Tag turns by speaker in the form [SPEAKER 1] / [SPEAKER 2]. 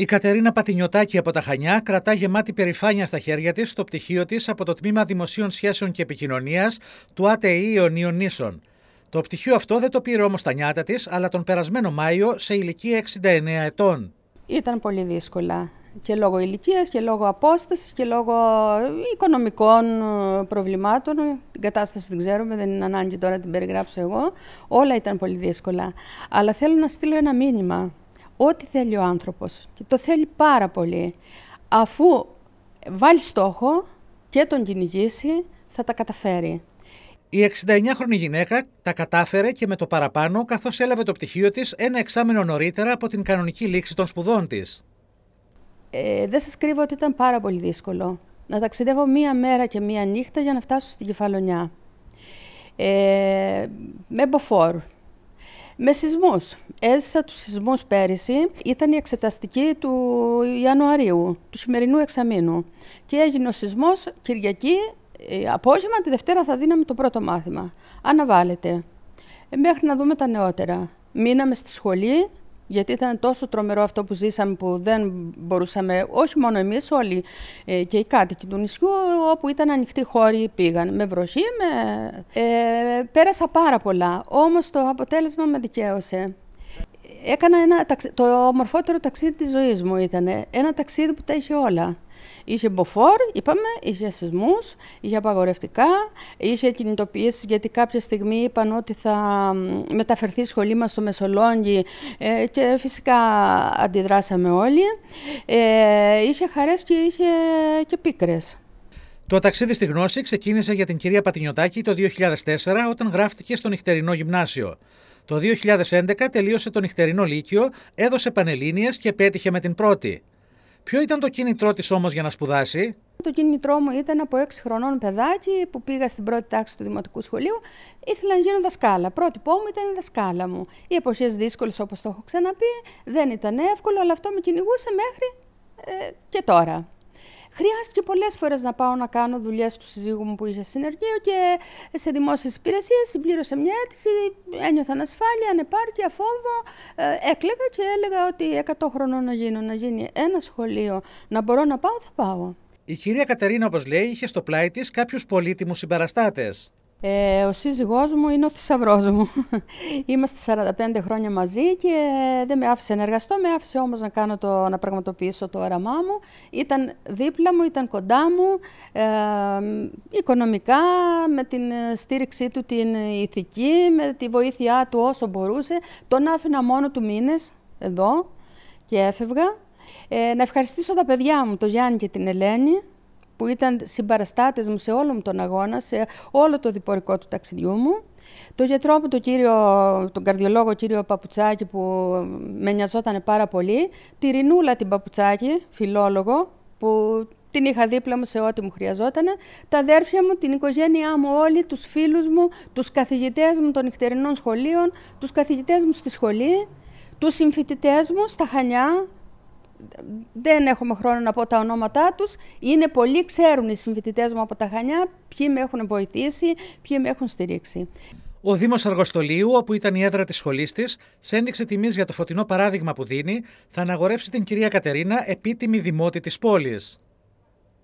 [SPEAKER 1] Η Κατερίνα Πατινιωτάκη από τα Χανιά κρατά γεμάτη περηφάνεια στα χέρια της το πτυχίο της από το τμήμα Δημοσίων Σχέσεων και Επικοινωνίας του ΑΤΕΗ Ιωνίων Νήσων. Το πτυχίο αυτό δεν το πήρε όμως τα νιάτα της, αλλά τον περασμένο Μάιο σε ηλικία 69 ετών. Ήταν
[SPEAKER 2] πολύ δύσκολα και λόγω ηλικίας και λόγω απόστασης και λόγω ε, οικονομικών ε, προβλημάτων. Την κατάσταση την ξέρουμε, δεν είναι ανάγκη τώρα να την περιγράψω εγώ. Όλα ήταν πολύ δύσκολα. Αλλά θέλω να στείλω ένα μήνυμα ό,τι θέλει ο άνθρωπος και το θέλει πάρα πολύ. Αφού βάλει στόχο και τον κυνηγήσει, θα τα καταφέρει.
[SPEAKER 1] Η 69χρονη γυναίκα τα κατάφερε και με το παραπάνω, καθώς έλαβε το πτυχίο της ένα εξάμενο νωρίτερα από την κανονική λήξη των σπουδών της.
[SPEAKER 2] Ε, δεν σας κρύβω ότι ήταν πάρα πολύ δύσκολο. Να ταξιδεύω μία μέρα και μία νύχτα για να φτάσω στην Κεφαλονιά. Ε, με μποφόρ, με σεισμούς. Έζησα τους σεισμούς πέρυσι. Ήταν η εξεταστική του Ιανουαρίου, του σημερινού εξαμήνου. Και έγινε ο σεισμός Κυριακή ε, απόγευμα, τη Δευτέρα θα δίναμε το πρώτο μάθημα. Αναβάλλεται. Ε, μέχρι να δούμε τα νεότερα. Μείναμε στη σχολή, γιατί ήταν τόσο τρομερό αυτό που ζήσαμε που δεν μπορούσαμε, όχι μόνο εμείς όλοι ε, και οι κάτοικοι του νησιού, όπου ήταν ανοιχτοί χώροι πήγαν με βροχή, με... Ε, πέρασα πάρα πολλά, όμως το αποτέλεσμα με δικαίωσε. Έκανα ένα, το ομορφότερο ταξίδι της ζωής μου ήταν, ε, ένα ταξίδι που τα είχε όλα. Είχε μποφόρ, είπαμε, είχε σεισμούς, είχε απαγορευτικά, είχε κινητοποιήσεις γιατί κάποια στιγμή είπαν ότι θα μεταφερθεί η σχολή μας στο Μεσολόγγι ε, και φυσικά αντιδράσαμε όλοι. Ε, είχε χαρές και είχε και πίκρες.
[SPEAKER 1] Το ταξίδι στη γνώση ξεκίνησε για την κυρία Πατινιωτάκη το 2004 όταν γράφτηκε στο νυχτερινό γυμνάσιο. Το 2011 τελείωσε το νυχτερινό λύκειο, έδωσε πανελλήνιες και πέτυχε με την πρώτη. Ποιο ήταν το κίνητρό της όμως για να σπουδάσει,
[SPEAKER 2] Το κίνητρό μου ήταν από 6 χρονών παιδάκι που πήγα στην πρώτη τάξη του Δημοτικού Σχολείου. Ήθελα να γίνω δασκάλα. Πρότυπό μου ήταν η δασκάλα μου. Οι εποχές δύσκολες, όπως το έχω ξαναπεί, δεν ήταν εύκολο, αλλά αυτό με κυνηγούσε μέχρι ε, και τώρα. Χρειάστηκε πολλές φορές να πάω να κάνω δουλειές του συζύγου μου που είχε συνεργείο και σε δημόσιες υπηρεσίες. Συμπλήρωσε μια αίτηση, ένιωθα ανασφάλεια, ανεπάρκεια, φόβο. Ε, έκλαιγα και έλεγα ότι 100 χρονών να γίνω, να γίνει ένα σχολείο, να μπορώ να πάω, θα πάω.
[SPEAKER 1] Η κυρία Κατερίνα, όπως λέει, είχε στο πλάι της κάποιους πολύτιμους συμπαραστάτες.
[SPEAKER 2] Ε, ο σύζυγός μου είναι ο θησαυρός μου. Είμαστε 45 χρόνια μαζί και ε, δεν με άφησε να εργαστώ, με άφησε όμως να, κάνω το, να πραγματοποιήσω το όραμά μου. Ήταν δίπλα μου, ήταν κοντά μου, ε, οικονομικά, με την ε, στήριξή του την ηθική, με τη βοήθειά του όσο μπορούσε. Τον άφηνα μόνο του μήνες εδώ και έφευγα. Ε, να ευχαριστήσω τα παιδιά μου, τον Γιάννη και την Ελένη, που ήταν συμπαραστάτες μου σε όλο μου τον αγώνα, σε όλο το διπορικό του ταξιδιού μου. Το γιατρό μου, τον, κύριο, τον καρδιολόγο κύριο Παπουτσάκη που με νοιαζόταν πάρα πολύ, τη Ρινούλα την Παπουτσάκη, φιλόλογο, που την είχα δίπλα μου σε ό,τι μου χρειαζόταν, τα αδέρφια μου, την οικογένειά μου όλοι, τους φίλους μου, τους καθηγητές μου των νυχτερινών σχολείων, τους καθηγητές μου στη σχολή, τους συμφοιτητές μου στα Χανιά, δεν έχουμε χρόνο να πω τα ονόματά τους. Είναι πολλοί ξέρουν οι συμφοιτητές μου από τα Χανιά ποιοι με έχουν βοηθήσει, ποιοι με έχουν στηρίξει.
[SPEAKER 1] Ο Δήμος Αργοστολίου, όπου ήταν η έδρα της σχολής της, σε ένδειξε τιμής για το φωτεινό παράδειγμα που δίνει, θα αναγορεύσει την κυρία Κατερίνα, επίτιμη δημότη της πόλης.